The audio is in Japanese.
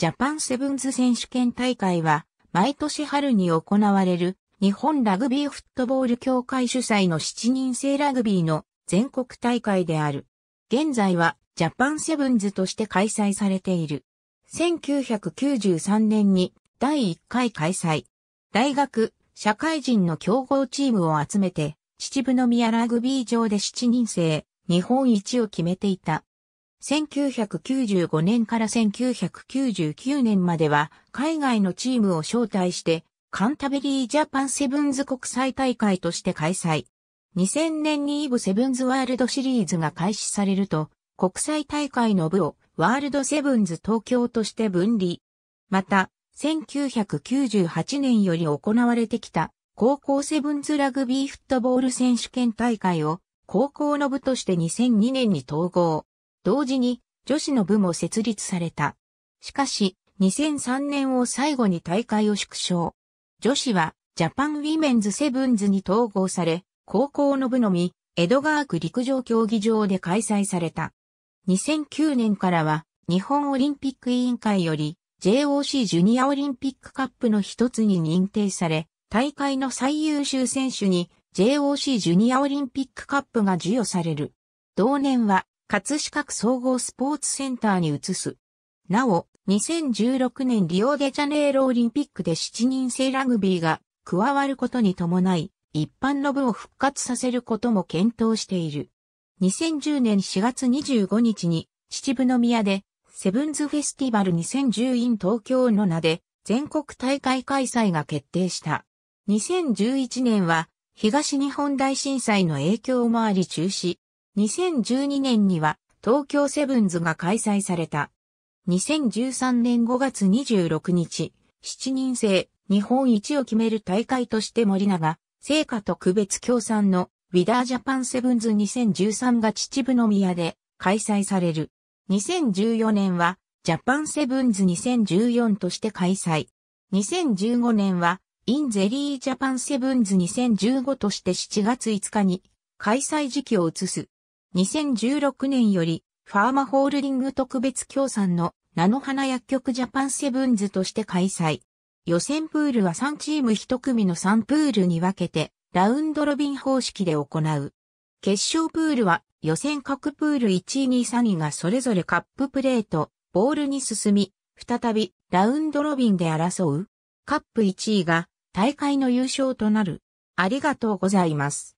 ジャパンセブンズ選手権大会は、毎年春に行われる、日本ラグビーフットボール協会主催の7人制ラグビーの全国大会である。現在は、ジャパンセブンズとして開催されている。1993年に第1回開催。大学、社会人の強豪チームを集めて、秩父宮ラグビー場で7人制、日本一を決めていた。1995年から1999年までは海外のチームを招待してカンタベリージャパンセブンズ国際大会として開催。2000年にイブセブンズワールドシリーズが開始されると国際大会の部をワールドセブンズ東京として分離。また、1998年より行われてきた高校セブンズラグビーフットボール選手権大会を高校の部として2002年に統合。同時に女子の部も設立された。しかし、2003年を最後に大会を縮小。女子はジャパンウィメンズセブンズに統合され、高校の部のみ、江戸川区陸上競技場で開催された。2009年からは、日本オリンピック委員会より、JOC ジュニアオリンピックカップの一つに認定され、大会の最優秀選手に JOC ジュニアオリンピックカップが授与される。同年は葛飾区総合スポーツセンターに移す。なお、2016年リオデジャネイロオリンピックで7人制ラグビーが加わることに伴い、一般の部を復活させることも検討している。2010年4月25日に秩父宮でセブンズフェスティバル 2010in 東京の名で全国大会開催が決定した。2011年は東日本大震災の影響もあり中止。2012年には東京セブンズが開催された。2013年5月26日、7人制日本一を決める大会として森永、聖火特別協賛のウィダージャパンセブンズ2013が秩父宮で開催される。2014年はジャパンセブンズ2014として開催。2015年はインゼリージャパンセブンズ2015として7月5日に開催時期を移す。2016年より、ファーマホールディング特別協賛の菜の花薬局ジャパンセブンズとして開催。予選プールは3チーム1組の3プールに分けて、ラウンドロビン方式で行う。決勝プールは、予選各プール1位2位3位がそれぞれカッププレート、ボールに進み、再びラウンドロビンで争う。カップ1位が大会の優勝となる。ありがとうございます。